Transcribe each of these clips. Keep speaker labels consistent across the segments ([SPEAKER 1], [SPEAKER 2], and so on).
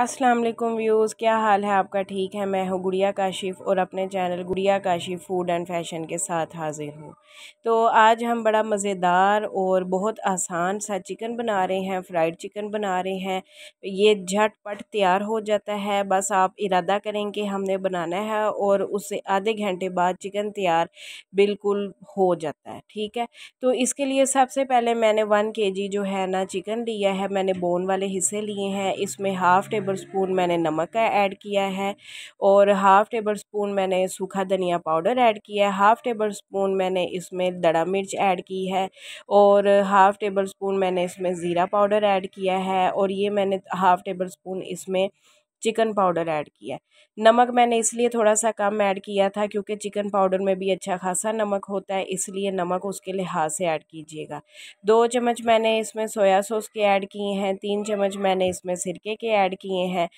[SPEAKER 1] अस्सलाम वालेकुम व्यूज़ क्या हाल है आपका ठीक है मैं हूँ गुड़िया काशिफ और अपने चैनल गुड़िया काशिफ फूड एंड फैशन के साथ हाजिर हूँ तो आज हम बड़ा मज़ेदार और बहुत आसान सा चिकन बना रहे हैं फ्राइड चिकन बना रहे हैं ये झटपट तैयार हो जाता है बस आप इरादा करें कि हमने बनाना है और उससे आधे घंटे बाद चिकन तैयार बिल्कुल हो जाता है ठीक है तो इसके लिए सबसे पहले मैंने वन के जो है ना चिकन लिया है मैंने बोन वाले हिस्से लिए हैं इसमें हाफ़ टेबल स्पून मैंने नमक का ऐड किया है और हाफ़ टेबल स्पून मैंने सूखा धनिया पाउडर ऐड किया है हाफ़ टेबल स्पून मैंने इसमें दड़ा मिर्च ऐड की है और हाफ़ टेबल स्पून मैंने इसमें ज़ीरा पाउडर ऐड किया है और ये मैंने हाफ़ टेबल स्पून इसमें चिकन पाउडर ऐड किया है नमक मैंने इसलिए थोड़ा सा कम ऐड किया था क्योंकि चिकन पाउडर में भी अच्छा खासा नमक होता है इसलिए नमक उसके लिहाज से ऐड कीजिएगा दो चम्मच मैंने इसमें सोया सॉस के ऐड किए हैं तीन चम्मच मैंने इसमें सिरके के ऐड किए हैं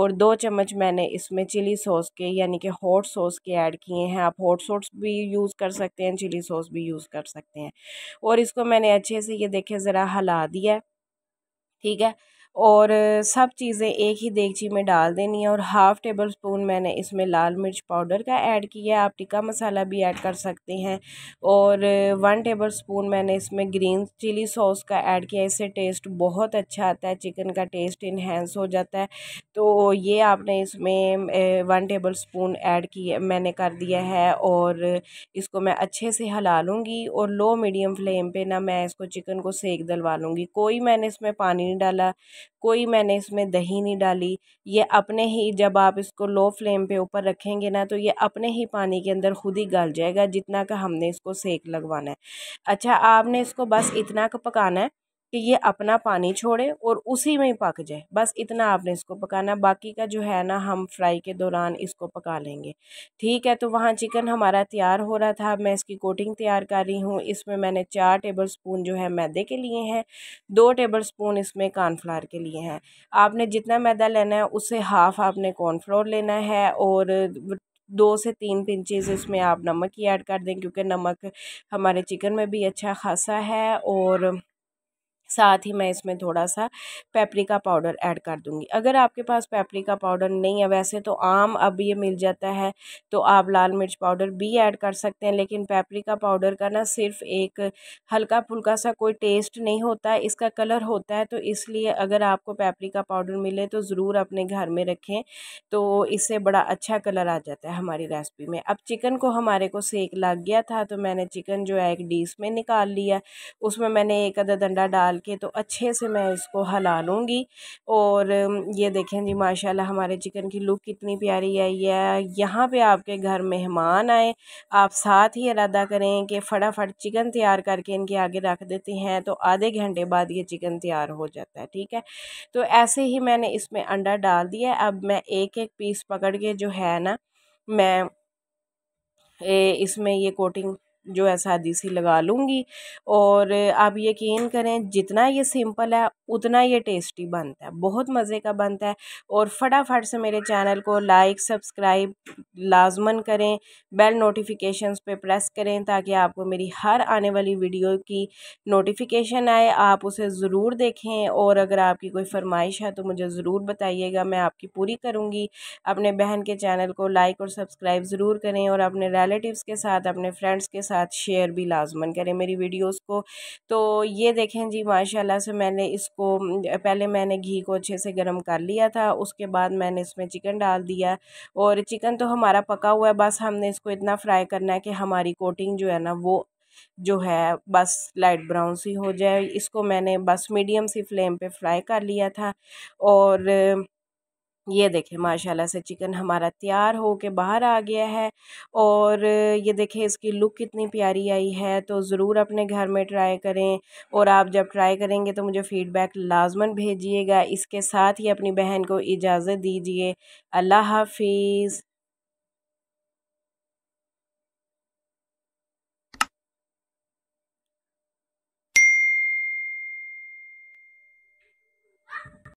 [SPEAKER 1] और दो चम्मच मैंने इसमें चिली सॉस के यानी कि हॉट सॉस के ऐड किए हैं आप हॉट सॉस भी यूज़ कर सकते हैं चिली सॉस भी यूज़ कर सकते हैं और इसको मैंने अच्छे से ये देखे ज़रा हिला दिया ठीक है और सब चीज़ें एक ही देगची में डाल देनी है और हाफ़ टेबल स्पून मैंने इसमें लाल मिर्च पाउडर का ऐड किया आप टिक्का मसाला भी ऐड कर सकते हैं और वन टेबल स्पून मैंने इसमें ग्रीन चिली सॉस का ऐड किया इससे टेस्ट बहुत अच्छा आता है चिकन का टेस्ट इन्हेंस हो जाता है तो ये आपने इसमें वन टेबल स्पून ऐड किया मैंने कर दिया है और इसको मैं अच्छे से हला लूँगी और लो मीडियम फ्लेम पर ना मैं इसको चिकन को सेक दलवा लूँगी कोई मैंने इसमें पानी नहीं डाला कोई मैंने इसमें दही नहीं डाली ये अपने ही जब आप इसको लो फ्लेम पे ऊपर रखेंगे ना तो ये अपने ही पानी के अंदर खुद ही गल जाएगा जितना का हमने इसको सेक लगवाना है अच्छा आपने इसको बस इतना का पकाना है कि ये अपना पानी छोड़े और उसी में ही पक जाए बस इतना आपने इसको पकाना बाकी का जो है ना हम फ्राई के दौरान इसको पका लेंगे ठीक है तो वहाँ चिकन हमारा तैयार हो रहा था मैं इसकी कोटिंग तैयार कर रही हूँ इसमें मैंने चार टेबल स्पून जो है मैदे के लिए हैं दो टेबल स्पून इसमें कॉर्नफ्लावर के लिए हैं आपने जितना मैदा लेना है उससे हाफ़ आपने कॉर्नफ्लोर लेना है और दो से तीन पिंचेज इसमें आप नमक ही ऐड कर दें क्योंकि नमक हमारे चिकन में भी अच्छा खासा है और साथ ही मैं इसमें थोड़ा सा पेपरिका पाउडर ऐड कर दूँगी अगर आपके पास पेपरिका पाउडर नहीं है वैसे तो आम अब ये मिल जाता है तो आप लाल मिर्च पाउडर भी ऐड कर सकते हैं लेकिन पेपरिका पाउडर का ना सिर्फ एक हल्का फुल्का सा कोई टेस्ट नहीं होता है इसका कलर होता है तो इसलिए अगर आपको पेपरिका पाउडर मिले तो ज़रूर अपने घर में रखें तो इससे बड़ा अच्छा कलर आ जाता है हमारी रेसिपी में अब चिकन को हमारे को सेक लग गया था तो मैंने चिकन जो है एक डीस में निकाल लिया उसमें मैंने एक अदर डंडा डाल करके तो अच्छे से मैं इसको हला लूँगी और ये देखें जी माशाल्लाह हमारे चिकन की लुक कितनी प्यारी आई है यहाँ पे आपके घर मेहमान आए आप साथ ही अरादा करें कि फटाफट चिकन तैयार करके इनके आगे रख देते हैं तो आधे घंटे बाद ये चिकन तैयार हो जाता है ठीक है तो ऐसे ही मैंने इसमें अंडा डाल दिया अब मैं एक एक पीस पकड़ के जो है ना मैं ए, इसमें ये कोटिंग जो है सादी लगा लूँगी और आप यकीन करें जितना ये सिंपल है उतना ये टेस्टी बनता है बहुत मज़े का बनता है और फटाफट से मेरे चैनल को लाइक सब्सक्राइब लाजमन करें बेल नोटिफिकेशंस पे प्रेस करें ताकि आपको मेरी हर आने वाली वीडियो की नोटिफिकेशन आए आप उसे ज़रूर देखें और अगर आपकी कोई फरमाइश है तो मुझे ज़रूर बताइएगा मैं आपकी पूरी करूँगी अपने बहन के चैनल को लाइक और सब्सक्राइब ज़रूर करें और अपने रिलेटिव्स के साथ अपने फ्रेंड्स के साथ साथ शेयर भी लाजमन करें मेरी वीडियोस को तो ये देखें जी माशाल्लाह से मैंने इसको पहले मैंने घी को अच्छे से गर्म कर लिया था उसके बाद मैंने इसमें चिकन डाल दिया और चिकन तो हमारा पका हुआ है बस हमने इसको इतना फ्राई करना है कि हमारी कोटिंग जो है ना वो जो है बस लाइट ब्राउन सी हो जाए इसको मैंने बस मीडियम सी फ्लेम पे फ्राई कर लिया था और ये देखें माशाल्लाह से चिकन हमारा तैयार हो के बाहर आ गया है और ये देखें इसकी लुक कितनी प्यारी आई है तो ज़रूर अपने घर में ट्राई करें और आप जब ट्राई करेंगे तो मुझे फ़ीडबैक लाजमन भेजिएगा इसके साथ ही अपनी बहन को इजाज़त दीजिए अल्लाह हाफिज़